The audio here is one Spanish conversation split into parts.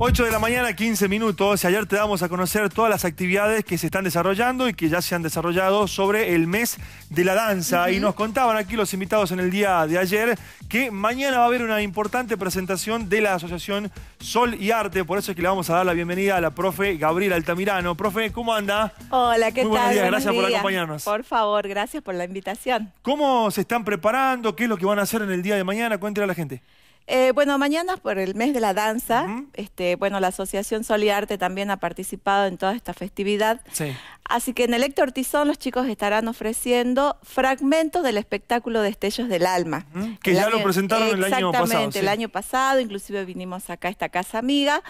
8 de la mañana, 15 minutos. Ayer te damos a conocer todas las actividades que se están desarrollando y que ya se han desarrollado sobre el mes de la danza. Y nos contaban aquí los invitados en el día de ayer que mañana va a haber una importante presentación de la Asociación Sol y Arte. Por eso es que le vamos a dar la bienvenida a la profe Gabriela Altamirano. Profe, ¿cómo anda? Hola, ¿qué tal? Buenos días, gracias por acompañarnos. Por favor, gracias por la invitación. ¿Cómo se están preparando? ¿Qué es lo que van a hacer en el día de mañana? Cuéntale a la gente. Eh, bueno, mañana por el mes de la danza, este, bueno, la Asociación Sol y Arte también ha participado en toda esta festividad. Sí. Así que en el Héctor Tizón los chicos estarán ofreciendo fragmentos del espectáculo Destellos del Alma. Que ya lo presentaron el año pasado. Exactamente, el año pasado, inclusive vinimos acá a esta casa amiga.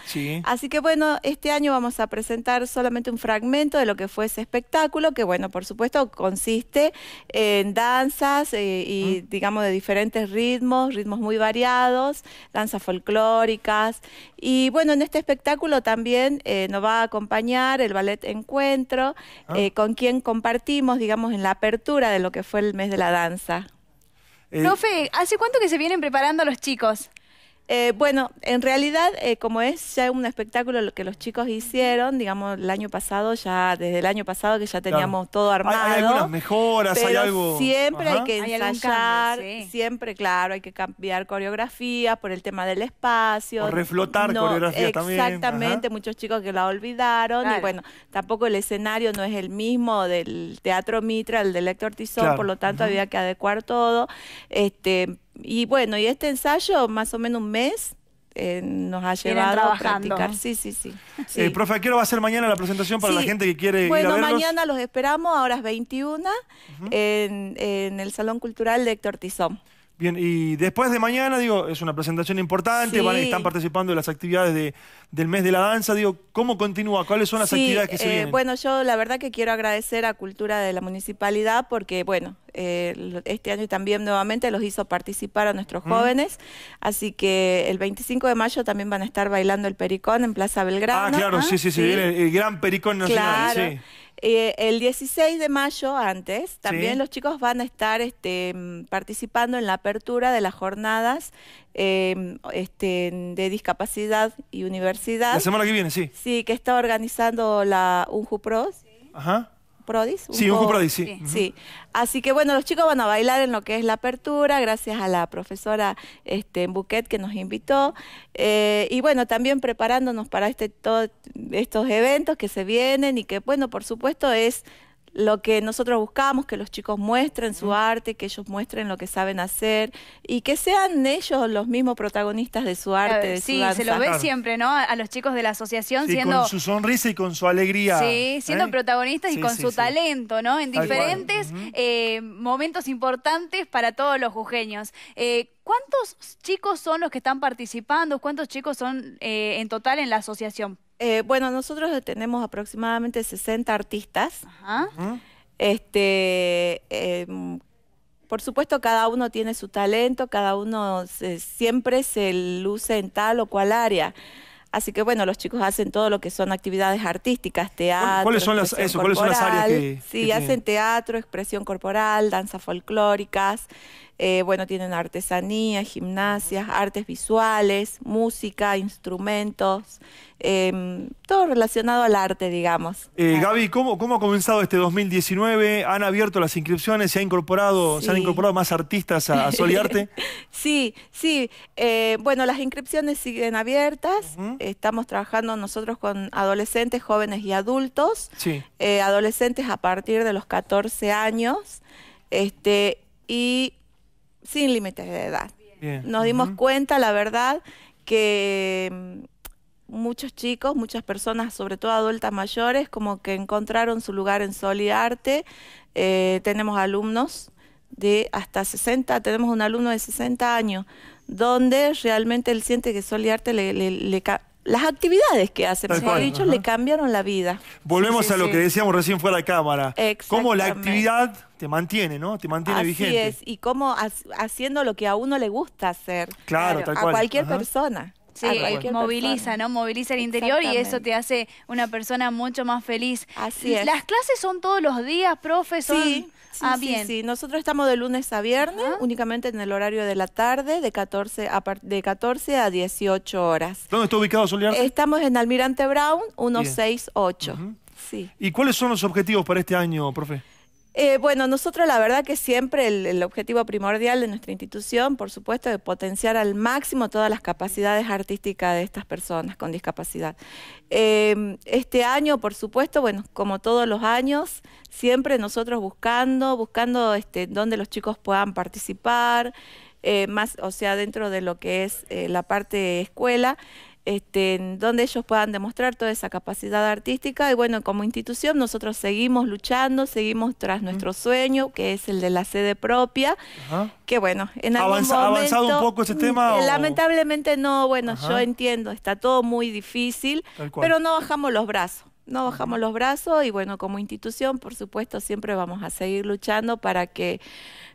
Así que bueno, este año vamos a presentar solamente un fragmento de lo que fue ese espectáculo, que bueno, por supuesto consiste en danzas eh, y digamos de diferentes ritmos, ritmos muy variados, danzas folclóricas. Y bueno, en este espectáculo también eh, nos va a acompañar el ballet Encuentro, Ah. Eh, con quien compartimos, digamos, en la apertura de lo que fue el mes de la danza. No eh, fe, ¿hace cuánto que se vienen preparando los chicos? Eh, bueno, en realidad, eh, como es ya un espectáculo lo que los chicos hicieron, digamos, el año pasado, ya desde el año pasado que ya teníamos todo armado. Hay, algunas mejoras, hay algo. Siempre hay que ensayar, siempre, claro, hay que cambiar coreografías por el tema del espacio. reflotar también. Exactamente, muchos chicos que la olvidaron. Y bueno, tampoco el escenario no es el mismo del Teatro Mitra, el de Héctor Tizón, por lo tanto había que adecuar todo. Este, y bueno, y este ensayo, más o menos un mes, eh, nos ha llevado a practicar. Sí, sí, sí. Eh, profe, ¿qué va a hacer mañana la presentación para la gente que quiere bueno, ir mañana los esperamos a horas 21 en, en, el Salón Cultural de Héctor Tizón. Bien, y después de mañana, digo, es una presentación importante, van, están participando de las actividades de, del mes de la danza, digo, ¿cómo continúa? ¿Cuáles son las actividades que se eh, Bueno, yo la verdad que quiero agradecer a Cultura de la Municipalidad porque, bueno, eh, este año también nuevamente los hizo participar a nuestros jóvenes, así que el 25 de mayo también van a estar bailando el pericón en Plaza ah, Belgrano. Ah, claro, sí, sí, sí, El, gran pericón nacional, sí. Eh, el 16 de mayo, antes, también los chicos van a estar este, mm, participando en la apertura de las jornadas em, este, de discapacidad y universidad. La semana que viene, sí. Sí, que está organizando la UNJUPROS. Ajá. Prodis. sí, un Prodis, sí. Así que bueno, los chicos van a bailar en lo que es la apertura, gracias a la profesora este, Buquet que nos invitó. Eh, y bueno, también preparándonos para este, todos estos eventos que se vienen y que bueno, por supuesto es lo que nosotros buscamos, que los chicos muestren su arte, que ellos muestren lo que saben hacer y que sean ellos los mismos protagonistas de su arte, de sí, se lo ve siempre, ¿no? A los chicos de la asociación sí, siendo... con su sonrisa y con su alegría. Sí, siendo ¿eh? protagonistas y con su talento, ¿no? En diferentes eh, momentos importantes para todos los jujeños. Eh, ¿Cuántos chicos son los que están participando? ¿Cuántos chicos son en total en la asociación? Eh, bueno, nosotros tenemos aproximadamente 60 artistas. Este, em, por supuesto, cada uno tiene su talento, cada uno siempre se luce en tal o cual área. Así que bueno, los chicos hacen todo lo que son actividades artísticas, teatro. ¿Cuáles son las, eso, corporal, ¿cuáles son las áreas que.? Sí, hacen teatro, expresión corporal, danzas folclóricas. Eh, bueno, tienen artesanía, gimnasias, artes visuales, música, instrumentos, em, todo relacionado al arte, digamos. Eh, Gaby, ¿cómo, ¿cómo ha comenzado este 2019? ¿Han abierto las inscripciones? ¿Se, ha incorporado, ¿se han incorporado más artistas a, a Soliarte? Sí, sí. Eh, bueno, las inscripciones siguen abiertas. Estamos trabajando nosotros con adolescentes, jóvenes y adultos. Eh, adolescentes a partir de los 14 años. Este, y sin límites de edad. Nos dimos cuenta, la verdad, que mm, muchos chicos, muchas personas, sobre todo adultas mayores, como que encontraron su lugar en Sol eh, tenemos alumnos de hasta 60, tenemos un alumno de 60 años, donde realmente él siente que Sol Arte le, las actividades que hace, mejor ejemplo, dicho, le cambiaron la vida. Volvemos a lo que decíamos recién fuera de cámara. Cómo la actividad te mantiene, ¿no? Te mantiene vigente. Así es, y cómo haciendo lo que a uno le gusta hacer. Claro, A cualquier persona. Sí, moviliza, ¿no? Moviliza el interior y eso te hace una persona mucho más feliz. Así es. ¿Las clases son todos los días, profe? Ah, sí, bien. Sí, nosotros estamos de lunes a viernes, únicamente en el horario de la tarde, de 14 a, de 14 a 18 horas. ¿Dónde está ubicado Solear? Estamos en Almirante Brown, 168. sí. ¿Y cuáles son los objetivos para este año, profe? Eh, bueno, nosotros la verdad que siempre el, objetivo primordial de nuestra institución, por supuesto, es potenciar al máximo todas las capacidades artísticas de estas personas con discapacidad. Em, este año, por supuesto, bueno, como todos los años, siempre nosotros buscando, buscando este, dónde los chicos puedan participar, eh, más, o sea, dentro de lo que es eh, la parte escuela este, donde ellos puedan demostrar toda esa capacidad artística. Y bueno, como institución nosotros seguimos luchando, seguimos tras nuestro sueño, que es el de la sede propia, que bueno, en algún momento, avanzado un poco ese tema? Mm, lamentablemente no, bueno, yo entiendo, está todo muy difícil, pero no bajamos los brazos no bajamos los brazos y bueno, como institución, por supuesto, siempre vamos a seguir luchando para que,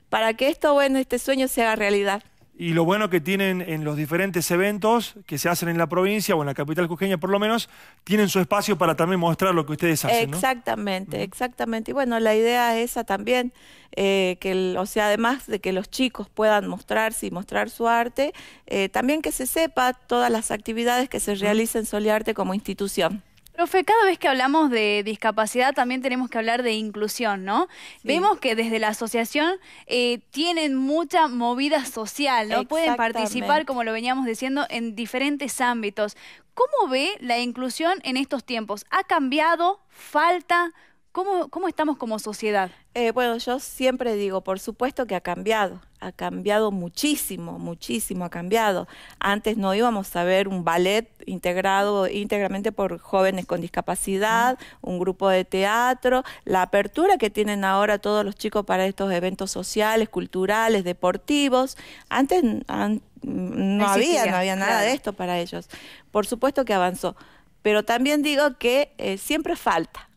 para que esto, bueno, este sueño se haga realidad. Y lo bueno que tienen en los diferentes eventos que se hacen en la provincia o en la capital cujeña por lo menos, tienen su espacio para también mostrar lo que ustedes hacen. ¿no? Exactamente, exactamente. Y bueno, la idea es esa también, eh, que o sea, además de que los chicos puedan mostrarse y mostrar su arte, eh, también que se sepa todas las actividades que se realizan en Soliarte como institución. Profe, cada vez que hablamos de discapacidad también tenemos que hablar de inclusión, ¿no? Vemos que desde la asociación eh, tienen mucha movida social, ¿no? Pueden participar, como lo veníamos diciendo, en diferentes ámbitos. ¿Cómo ve la inclusión en estos tiempos? ¿Ha cambiado? ¿Falta? ¿Cómo, estamos como sociedad? Eh, bueno, yo siempre digo, por supuesto que ha cambiado, ha cambiado muchísimo, muchísimo ha cambiado. Antes no íbamos a ver un ballet integrado íntegramente por jóvenes con discapacidad, un grupo de teatro, la apertura que tienen ahora todos los chicos para estos eventos sociales, culturales, deportivos. Antes no, había, no había nada de esto para ellos. Por supuesto que avanzó, pero también digo que eh, siempre falta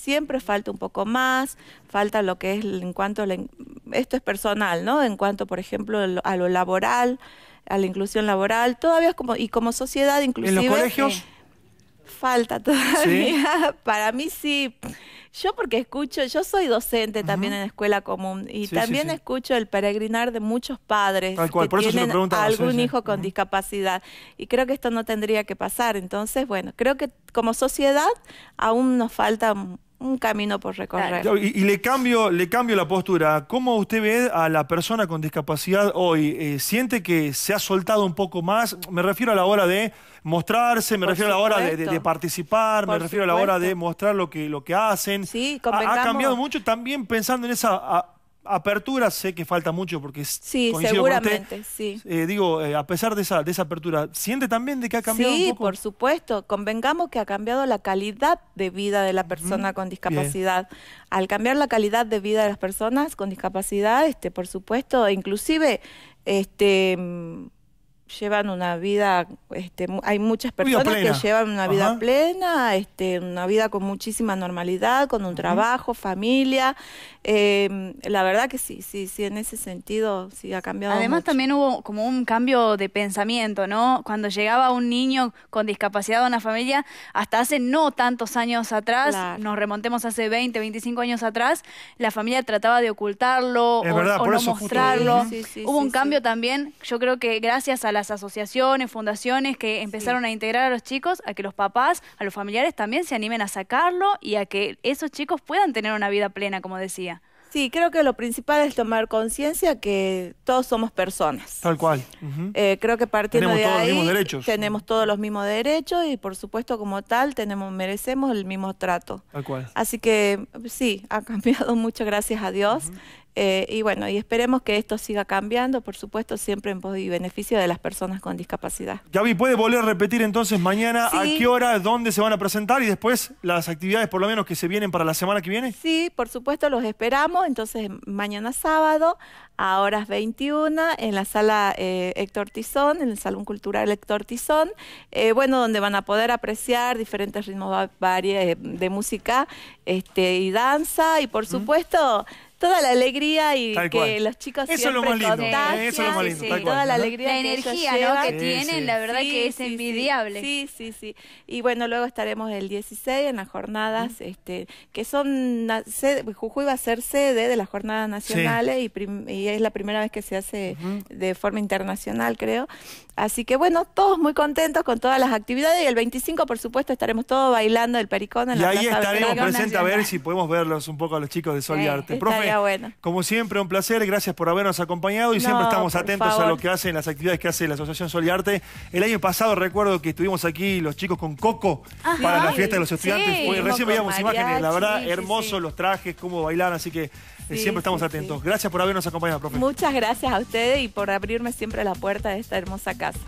siempre falta un poco más, falta lo que es en cuanto, esto es personal, ¿no? En cuanto, por ejemplo, a lo laboral, a la inclusión laboral, todavía como, y como sociedad inclusive. ¿En los colegios? falta todavía. Para mí sí. Yo porque escucho, yo soy docente también en escuela común y también escucho el peregrinar de muchos padres que tienen algún hijo con discapacidad y creo que esto no tendría que pasar. Entonces, bueno, creo que como sociedad aún nos falta un camino por recorrer. Y, le cambio, le cambio la postura. ¿Cómo usted ve a la persona con discapacidad hoy? Eh, ¿Siente que se ha soltado un poco más? Me refiero a la hora de mostrarse, me refiero a la hora de, participar, me refiero a la hora de mostrar lo que, lo que hacen. Sí, ha, ha, cambiado mucho también pensando en esa apertura sé que falta mucho porque sí seguramente sí eh, digo eh, a pesar de esa de esa apertura siente también de que ha cambiado sí un poco? por supuesto convengamos que ha cambiado la calidad de vida de la persona con discapacidad al cambiar la calidad de vida de las personas con discapacidad este por supuesto inclusive este mm, llevan una vida este, hay muchas personas que llevan una vida plena, este, una vida con muchísima normalidad, con un trabajo, familia. Em, la verdad que sí, sí, sí, en ese sentido sí ha cambiado. Además también hubo como un cambio de pensamiento, ¿no? Cuando llegaba un niño con discapacidad a una familia, hasta hace no tantos años atrás, nos remontemos hace 20, 25 años atrás, la familia trataba de ocultarlo o, no mostrarlo. hubo un cambio también, yo creo que gracias a las asociaciones, fundaciones, que empezaron a integrar a los chicos, a que los papás, a los familiares también se animen a sacarlo y a que esos chicos puedan tener una vida plena, como decía. Sí, creo que lo principal es tomar conciencia que todos somos personas. Tal cual. Eh, creo que partiendo tenemos todos los mismos derechos. tenemos todos los mismos derechos y por supuesto como tal tenemos merecemos el mismo trato. Tal cual. Así que sí, ha cambiado mucho, gracias a Dios. Eh, y bueno, y esperemos que esto siga cambiando, por supuesto, siempre en pos y beneficio de las personas con discapacidad. Gaby, ¿puede volver a repetir entonces mañana a qué hora, dónde se van a presentar y después las actividades por lo menos que se vienen para la semana que viene? Sí, por supuesto, los esperamos. Entonces, mañana sábado a horas 21 en la sala eh, Héctor Tizón, en el Salón Cultural Héctor Tizón, eh, bueno, donde van a poder apreciar diferentes ritmos de música este, y danza y por supuesto toda la alegría y que los chicos eso siempre lo más lo más lindo, toda la alegría la energía que tienen la verdad que es envidiable sí sí sí y bueno luego estaremos el 16 en las jornadas este que son Jujuy va a ser sede de las jornadas nacionales y, es la primera vez que se hace de forma internacional creo así que bueno todos muy contentos con todas las actividades y el 25 por supuesto estaremos todos bailando el pericón en y ahí estaremos presentes a ver si podemos verlos un poco a los chicos de Sol y Arte Como siempre, un placer. Gracias por habernos acompañado y siempre estamos atentos a lo que hacen, las actividades que hace la Asociación Sol Arte. El año pasado recuerdo que estuvimos aquí los chicos con Coco ah, para la fiesta de los estudiantes. recién veíamos imágenes, la verdad, hermosos los trajes, cómo bailan, así que eh, siempre estamos atentos. Gracias por habernos acompañado, profe. Muchas gracias a ustedes y por abrirme siempre la puerta de esta hermosa casa.